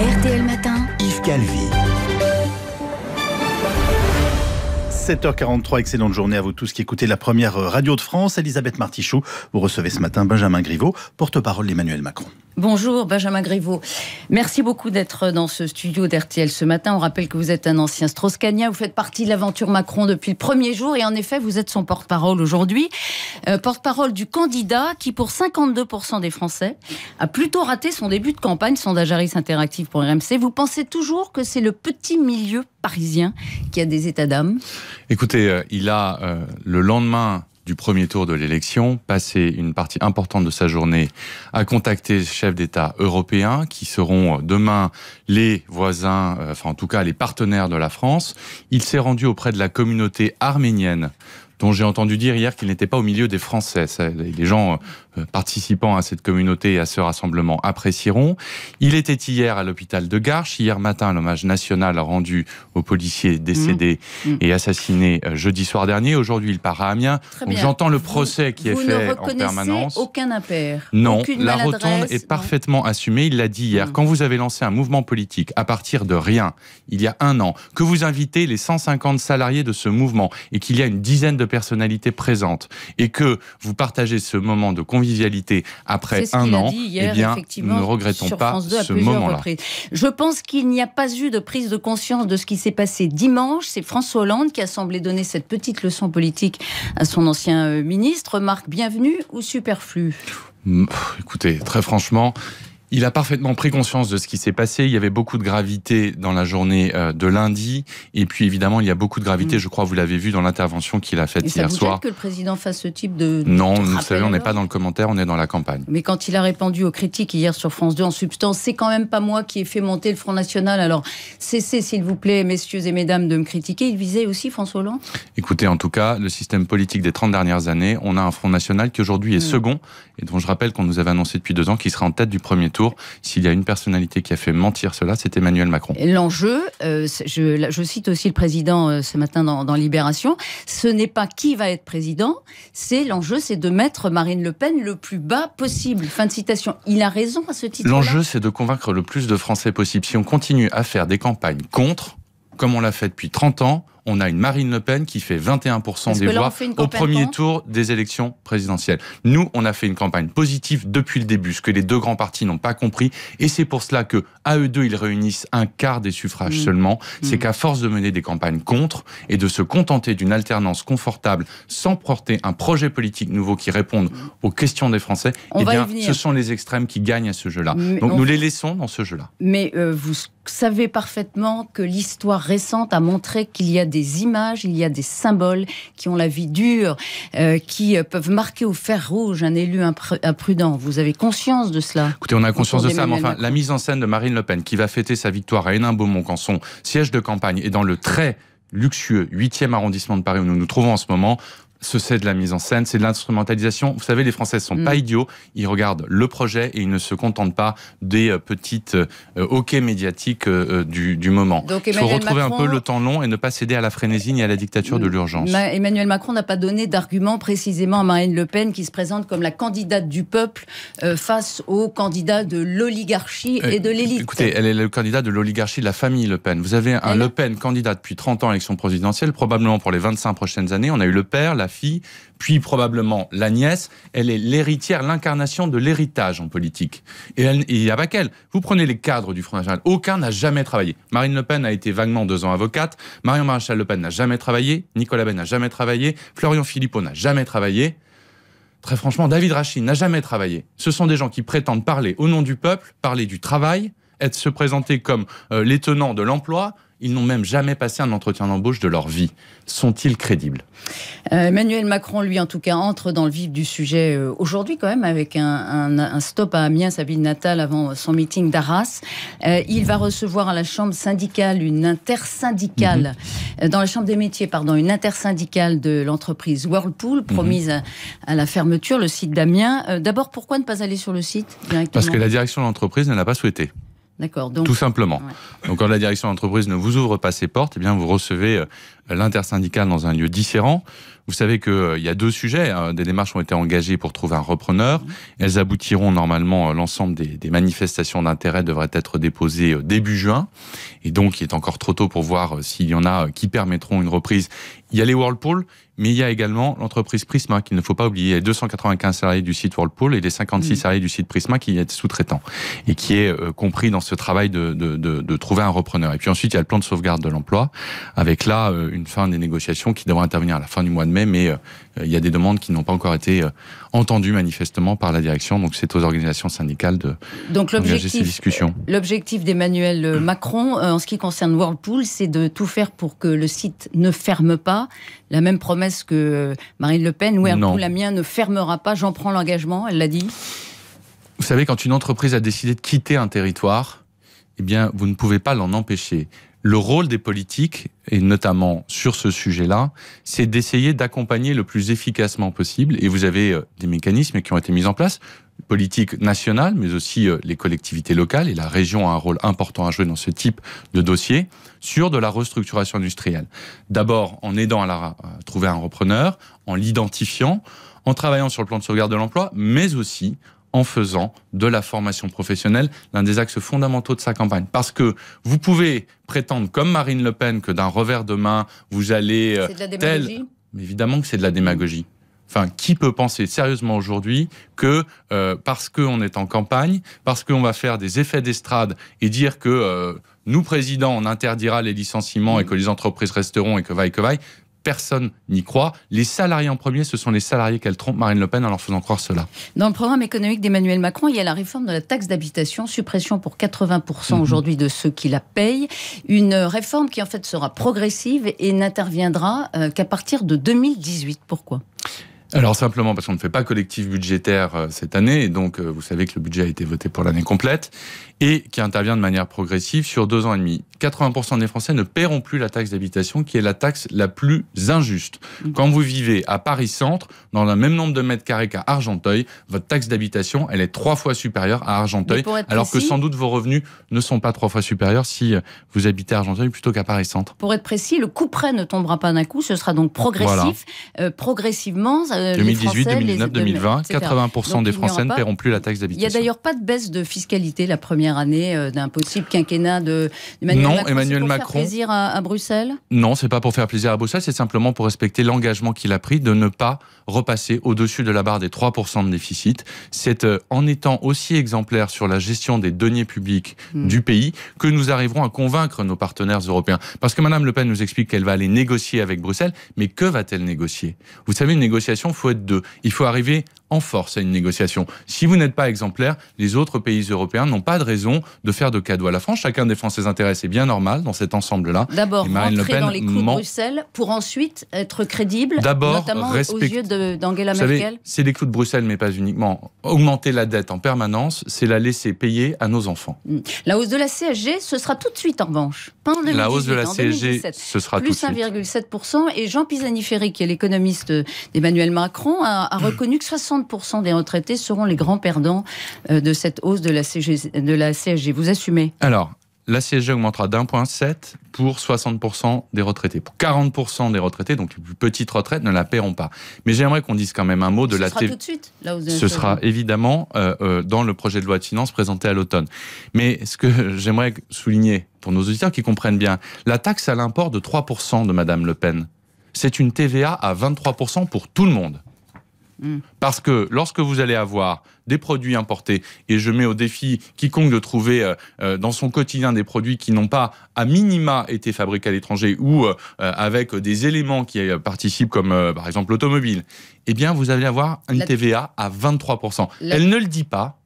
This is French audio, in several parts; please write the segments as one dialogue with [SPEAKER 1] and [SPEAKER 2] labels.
[SPEAKER 1] RTL Matin,
[SPEAKER 2] Yves Calvi. 7h43, excellente journée à vous tous qui écoutez la première euh, radio de France. Elisabeth Martichoux, vous recevez ce matin Benjamin Griveaux, porte-parole d'Emmanuel Macron.
[SPEAKER 1] Bonjour Benjamin Griveaux. Merci beaucoup d'être dans ce studio d'RTL ce matin. On rappelle que vous êtes un ancien strauss vous faites partie de l'aventure Macron depuis le premier jour et en effet vous êtes son porte-parole aujourd'hui. Euh, porte-parole du candidat qui pour 52% des Français a plutôt raté son début de campagne, sondage Harris Interactive pour RMC. Vous pensez toujours que c'est le petit milieu parisien qui a des états d'âme.
[SPEAKER 2] Écoutez, euh, il a euh, le lendemain du premier tour de l'élection, passé une partie importante de sa journée à contacter chefs d'État européens qui seront euh, demain les voisins, enfin en tout cas les partenaires de la France. Il s'est rendu auprès de la communauté arménienne dont j'ai entendu dire hier qu'il n'était pas au milieu des Français. les gens euh, participant à cette communauté et à ce rassemblement apprécieront. Il était hier à l'hôpital de Garches, hier matin l'hommage national rendu aux policiers décédés mmh. Mmh. et assassinés euh, jeudi soir dernier. Aujourd'hui, il part à Amiens. J'entends le procès qui est fait en permanence.
[SPEAKER 1] Aucun impair. Non, la rotonde est
[SPEAKER 2] parfaitement assumée. Il l'a dit hier. Mmh. Quand vous avez lancé un mouvement politique à partir de rien, il y a un an, que vous invitez les 150 salariés de ce mouvement et qu'il y a une dizaine de personnalité présente, et que vous partagez ce moment de convivialité après un an, eh bien, ne regrettons pas ce moment-là.
[SPEAKER 1] Je pense qu'il n'y a pas eu de prise de conscience de ce qui s'est passé dimanche. C'est François Hollande qui a semblé donner cette petite leçon politique à son ancien euh, ministre. Marc, bienvenue ou superflu
[SPEAKER 2] Écoutez, très franchement, il a parfaitement pris conscience de ce qui s'est passé. Il y avait beaucoup de gravité dans la journée euh, de lundi. Et puis, évidemment, il y a beaucoup de gravité, mm. je crois, vous l'avez vu dans l'intervention qu'il a faite hier soir. vous soir. que
[SPEAKER 1] le président fasse ce type de. Non, nous vous savez, on n'est pas
[SPEAKER 2] dans le commentaire, on est dans la campagne.
[SPEAKER 1] Mais quand il a répondu aux critiques hier sur France 2, en substance, c'est quand même pas moi qui ai fait monter le Front National. Alors, cessez, s'il vous plaît, messieurs et mesdames, de me critiquer. Il visait aussi François Hollande
[SPEAKER 2] Écoutez, en tout cas, le système politique des 30 dernières années, on a un Front National qui aujourd'hui est mm. second et dont je rappelle qu'on nous avait annoncé depuis deux ans qu'il sera en tête du premier tour. S'il y a une personnalité qui a fait mentir cela, c'est Emmanuel Macron.
[SPEAKER 1] L'enjeu, euh, je, cite aussi le président euh, ce matin dans, dans Libération, ce n'est pas qui va être président, c'est l'enjeu, c'est de mettre Marine Le Pen le plus bas possible. Fin de citation. Il a raison à ce titre. L'enjeu,
[SPEAKER 2] c'est de convaincre le plus de Français possible. Si on continue à faire des campagnes contre, comme on l'a fait depuis 30 ans, on a une Marine Le Pen qui fait 21% des voix au premier tour des élections présidentielles. Nous, on a fait une campagne positive depuis le début, ce que les deux grands partis n'ont pas compris. Et c'est pour cela que, à eux deux, ils réunissent un quart des suffrages mmh. seulement. Mmh. C'est qu'à force de mener des campagnes contre et de se contenter d'une alternance confortable sans porter un projet politique nouveau qui réponde mmh. aux questions des Français, eh bien, ce sont les extrêmes qui gagnent à ce jeu-là. Donc nous les laissons dans ce jeu-là.
[SPEAKER 1] Mais euh, vous vous savez parfaitement que l'histoire récente a montré qu'il y a des images, il y a des symboles qui ont la vie dure, euh, qui euh, peuvent marquer au fer rouge un élu imprudent. Vous avez conscience de cela Écoutez, on a conscience de ça, mais enfin,
[SPEAKER 2] la mise en scène de Marine Le Pen, qui va fêter sa victoire à Hénin-Beaumont quand son siège de campagne est dans le très luxueux 8e arrondissement de Paris où nous nous trouvons en ce moment, ce c'est de la mise en scène, c'est de l'instrumentalisation. Vous savez, les Français sont mm. pas idiots, ils regardent le projet et ils ne se contentent pas des euh, petites euh, hoquets médiatiques euh, euh, du, moment. Il faut retrouver un peu le temps long et ne pas céder à la frénésie ni à la dictature de l'urgence.
[SPEAKER 1] Emmanuel Macron n'a pas donné d'argument précisément à Marine Le Pen qui se présente comme la candidate du peuple face au candidat de l'oligarchie et de l'élite. Écoutez,
[SPEAKER 2] elle est le candidat de l'oligarchie de la famille Le Pen. Vous avez un Le Pen candidat depuis 30 ans à l'élection présidentielle, probablement pour les 25 prochaines années. On a eu le père, la fille, puis probablement la nièce. Elle est l'héritière, l'incarnation de l'héritage en politique. Et il n'y a pas qu'elle. Vous prenez les cadres du Front National, aucun n'a jamais travaillé. Marine Le Pen a été vaguement deux ans avocate, Marion Maréchal Le Pen n'a jamais travaillé, Nicolas Ben n'a jamais travaillé, Florian Philippot n'a jamais travaillé. Très franchement, David Rachid n'a jamais travaillé. Ce sont des gens qui prétendent parler au nom du peuple, parler du travail, être se présenter comme euh, les tenants de l'emploi, ils n'ont même jamais passé un entretien d'embauche de leur vie. Sont-ils crédibles
[SPEAKER 1] euh, Emmanuel Macron, lui, en tout cas, entre dans le vif du sujet euh, aujourd'hui, quand même, avec un, stop à Amiens, sa ville natale, avant son meeting d'Arras. Euh, il va recevoir à la Chambre syndicale une intersyndicale, mhm. dans la Chambre des métiers, pardon, une intersyndicale de l'entreprise Whirlpool, mhm. promise à, la fermeture, le site d'Amiens. D'abord, pourquoi ne pas aller sur le site directement Parce que la
[SPEAKER 2] direction de l'entreprise ne l'a pas souhaité. Tout simplement. Donc quand la direction d'entreprise ne vous ouvre pas ses portes, et eh bien vous recevez euh, l'intersyndicale dans un lieu différent. Vous savez qu'il euh, il y a deux sujets. Hein. Des démarches ont été engagées pour trouver un repreneur. Mmh. Elles aboutiront normalement, euh, l'ensemble des, manifestations d'intérêt devraient être déposées euh, début juin. Et donc, il est encore trop tôt pour voir s'il y en a qui permettront une reprise. Il y a les Whirlpool, mais il y a également l'entreprise Prisma, qu'il ne faut pas oublier. a 295 salariés du site Whirlpool et les 56 mmh. salariés du site Prisma qui est sous-traitant et qui est compris dans ce travail de, de, de, trouver un repreneur. Et puis ensuite, il y a le plan de sauvegarde de l'emploi, avec là une fin des négociations qui devrait intervenir à la fin du mois de mai, mais euh, il y a des demandes qui n'ont pas encore été euh, entendues manifestement par la direction. Donc c'est aux organisations syndicales de
[SPEAKER 1] donc ces discussions. Euh, l'objectif d'Emmanuel Macron en ce qui concerne Whirlpool, c'est de tout faire pour que le site ne ferme pas. La même promesse que Marine Le Pen, la mienne ne fermera pas. J'en prends l'engagement, elle l'a dit.
[SPEAKER 2] Vous savez, quand une entreprise a décidé de quitter un territoire, eh bien, vous ne pouvez pas l'en empêcher. Le rôle des politiques, et notamment sur ce sujet-là, c'est d'essayer d'accompagner le plus efficacement possible. Et vous avez euh, des mécanismes qui ont été mis en place, politiques nationales, mais aussi euh, les collectivités locales, et la région a un rôle important à jouer dans ce type de dossier, sur de la restructuration industrielle. D'abord en aidant à, la, à trouver un repreneur, en l'identifiant, en travaillant sur le plan de sauvegarde de l'emploi, mais aussi en faisant de la formation professionnelle l'un des axes fondamentaux de sa campagne. Parce que vous pouvez prétendre, comme Marine Le Pen, que d'un revers de main, vous allez... Euh, c'est de la démagogie Mais évidemment que c'est de la démagogie. Enfin, qui peut penser sérieusement aujourd'hui que euh, parce qu'on est en campagne, parce qu'on va faire des effets d'estrade et dire que... Euh, nous, présidents, on interdira les licenciements et que les entreprises resteront et que vaille que vaille personne n'y croit. Les salariés en premier, ce sont les salariés qu'elle trompe, Marine Le Pen, en leur faisant croire cela.
[SPEAKER 1] Dans le programme économique d'Emmanuel Macron, il y a la réforme de la taxe d'habitation, suppression pour 80% mhm. aujourd'hui de ceux qui la payent. Une réforme qui, en fait, sera progressive et n'interviendra euh, qu'à partir de 2018. Pourquoi
[SPEAKER 2] alors simplement parce qu'on ne fait pas collectif budgétaire euh, cette année, et donc euh, vous savez que le budget a été voté pour l'année complète, et qui intervient de manière progressive sur deux ans et demi. 80% des Français ne paieront plus la taxe d'habitation, qui est la taxe la plus injuste. Mm. Quand vous vivez à Paris-Centre, dans le même nombre de mètres carrés qu'à Argenteuil, votre taxe d'habitation, elle est trois fois supérieure à Argenteuil, alors que sans doute vos revenus ne sont pas trois fois supérieurs si euh, vous habitez à Argenteuil plutôt qu'à Paris-Centre.
[SPEAKER 1] Pour être précis, le coup près ne tombera pas d'un coup, ce sera donc progressif, euh, progressivement. 2018, 2019, 2020, 80% des Français ne paieront
[SPEAKER 2] plus la taxe d'habitation.
[SPEAKER 1] Il n'y a d'ailleurs pas de baisse de fiscalité la première année euh, d'un possible quinquennat de, de manière non, Macron, Emmanuel pour Faire plaisir à, Bruxelles
[SPEAKER 2] Non, c'est pas pour faire plaisir à Bruxelles, c'est simplement pour respecter l'engagement qu'il a pris de ne pas repasser au-dessus de la barre des 3% de déficit. C'est euh, en étant aussi exemplaire sur la gestion des deniers publics hmm. du pays que nous arriverons à convaincre nos partenaires européens. Parce que Mme Le Pen nous explique qu'elle va aller négocier avec Bruxelles, mais que va-t-elle négocier Vous savez, une négociation, il faut être deux. Il faut arriver en force à une négociation. Si vous n'êtes pas exemplaire, les autres pays européens n'ont pas de raison de faire de cadeaux à la France. Chacun défend ses intérêts, c'est bien normal dans cet ensemble-là. D'abord, rentrer dans les clous de
[SPEAKER 1] Bruxelles pour ensuite être crédible, notamment aux yeux de d'Angela Merkel
[SPEAKER 2] C'est les de Bruxelles, mais pas uniquement. Augmenter la dette en permanence, c'est la laisser payer à nos enfants. Mm.
[SPEAKER 1] La hausse de la CSG, ce sera tout de suite en revanche. la hausse de la CSG, ce sera plus 1,7%. Et Jean Pisani-Ferry, qui est l'économiste d'Emmanuel Macron, a, mm. reconnu que 60% des retraités seront les grands perdants euh, de cette hausse de la, CG, de la CSG. Vous assumez
[SPEAKER 2] Alors, la CSG augmentera d'1,7 pour 60% des retraités. Pour 40% des retraités, donc les plus petites retraites, ne la paieront pas. Mais j'aimerais qu'on dise quand même un mot de ce la sera tout de
[SPEAKER 1] suite, Ce sera
[SPEAKER 2] évidemment euh, euh, dans le projet de loi de finances présenté à l'automne. Mais ce que j'aimerais souligner pour nos auditeurs qui comprennent bien, la taxe à l'import de 3% de Madame Le Pen, c'est une TVA à 23% pour tout le monde. Parce que lorsque vous allez avoir des produits importés, et je mets au défi quiconque de trouver euh, euh, dans son quotidien des produits qui n'ont pas à minima été fabriqués à l'étranger ou euh, avec des éléments qui participent comme par exemple l'automobile, eh bien vous allez avoir une TVA à 23%. Elle ne le dit pas,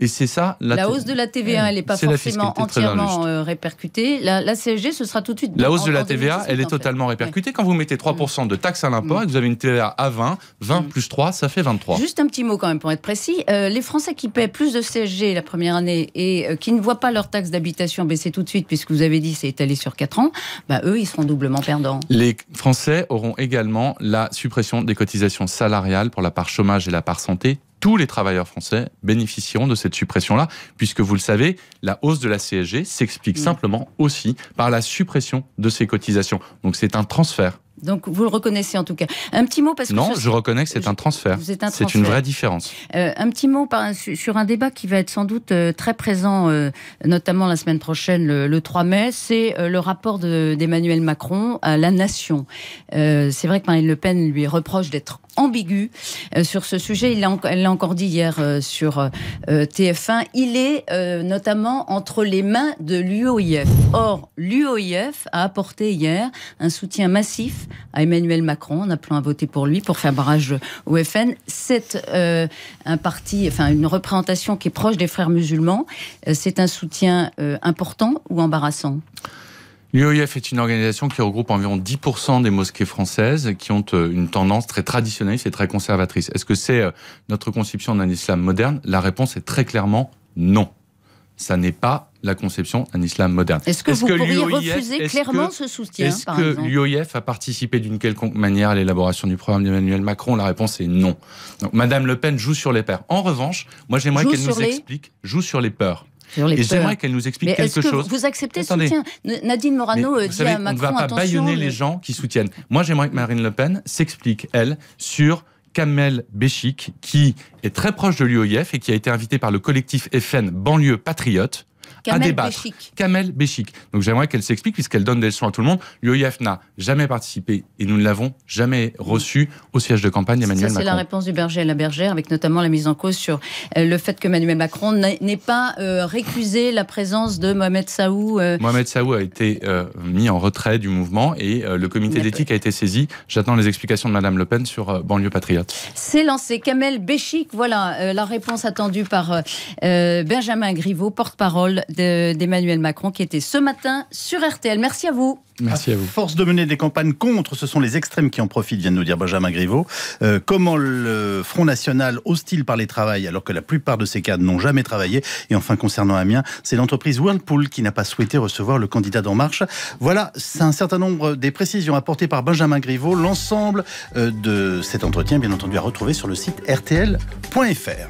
[SPEAKER 2] et c'est ça. La, hausse de
[SPEAKER 1] la TVA, elle n'est pas forcément entièrement euh, répercutée. La, la, CSG, ce sera tout de suite. La hausse de la TVA,
[SPEAKER 2] elle est totalement répercutée. Quand vous mettez 3% de taxes à l'impôt mm. et que vous avez une TVA à 20, 20 mm. plus 3, ça fait 23. Juste
[SPEAKER 1] un petit mot quand même pour être précis. Euh, les Français qui paient plus de CSG la première année et euh, qui ne voient pas leur taxe d'habitation baisser tout de suite, puisque vous avez dit c'est étalé sur 4 ans, bah, eux, ils seront doublement perdants.
[SPEAKER 2] Les Français auront également la suppression des cotisations salariales pour la part chômage et la part santé tous les travailleurs français bénéficieront de cette suppression-là, puisque vous le savez, la hausse de la CSG s'explique mm. simplement aussi par la suppression de ces cotisations. Donc c'est un transfert
[SPEAKER 1] donc vous le reconnaissez en tout cas. Un petit mot parce que non, je,
[SPEAKER 2] reconnais que c'est un transfert. C'est une vraie différence.
[SPEAKER 1] Euh, un petit mot sur un débat qui va être sans doute euh, très présent, euh, notamment la semaine prochaine, le, 3 mai. C'est le rapport d'Emmanuel Macron à la nation. c'est vrai que Marine Le Pen lui reproche d'être ambigu sur ce sujet. Il elle l'a encore dit hier sur TF1. Il est notamment entre les mains de l'UOIF. Or, l'UOIF a apporté hier un soutien massif à Emmanuel Macron en appelant à voter pour lui pour faire barrage au FN. C'est euh, un parti, enfin une représentation qui est proche des frères musulmans. Euh, c'est un soutien euh, important ou embarrassant
[SPEAKER 2] L'UOIF est une organisation qui regroupe environ 10% des mosquées françaises qui ont une tendance très traditionnaliste et très conservatrice. Est-ce que c'est notre conception d'un islam moderne La réponse est très clairement non. Ça n'est pas la conception d'un islam moderne. Est-ce que vous pourriez refuser clairement ce soutien Est-ce que l'UOIF a participé d'une quelconque manière à l'élaboration du programme d'Emmanuel Macron La réponse est non. Donc Madame Le Pen joue sur les peurs. En revanche, moi j'aimerais qu'elle nous explique, joue sur les peurs. Et j'aimerais qu'elle nous explique quelque que chose. Vous
[SPEAKER 1] acceptez ce soutien Nadine Morano euh, dit à Macron, On ne va pas baïonner les
[SPEAKER 2] gens qui soutiennent. Moi j'aimerais que Marine Le Pen s'explique, elle, sur Kamel Béchik qui est très proche de l'UOIF et qui a été invité par le collectif FN Banlieue Patriote à débattre. Kamel Béchic. Donc j'aimerais qu'elle s'explique puisqu'elle donne des leçons à tout le monde. L'UIF n'a jamais participé et nous ne l'avons jamais reçu au siège de campagne d'Emmanuel Macron. C'est la
[SPEAKER 1] réponse du berger à la bergère, avec notamment la mise en cause sur euh, le fait que Emmanuel Macron n'ait pas euh, récusé la présence de Mohamed Saou. Euh.
[SPEAKER 2] Mohamed Saou a été mis en retrait du mouvement et le comité d'éthique a été saisi. J'attends les explications de Madame Le Pen sur Banlieue Patriote.
[SPEAKER 1] C'est lancé. Kamel Béchic, voilà la réponse attendue par Benjamin Griveaux, porte-parole d'Emmanuel Macron qui était ce matin sur RTL. Merci à vous.
[SPEAKER 2] Merci à vous. Force de mener des campagnes contre, ce sont les extrêmes qui en profitent, vient de nous dire Benjamin Griveaux. Euh, comment le Front National hostile par les travail alors que la plupart de ces cadres n'ont jamais travaillé Et enfin, concernant Amiens, c'est l'entreprise Whirlpool qui n'a pas souhaité recevoir le candidat d'En Marche. Voilà, c'est un certain nombre des précisions apportées par Benjamin Griveaux. L'ensemble euh, de cet entretien, bien entendu, à retrouver sur le site rtl.fr.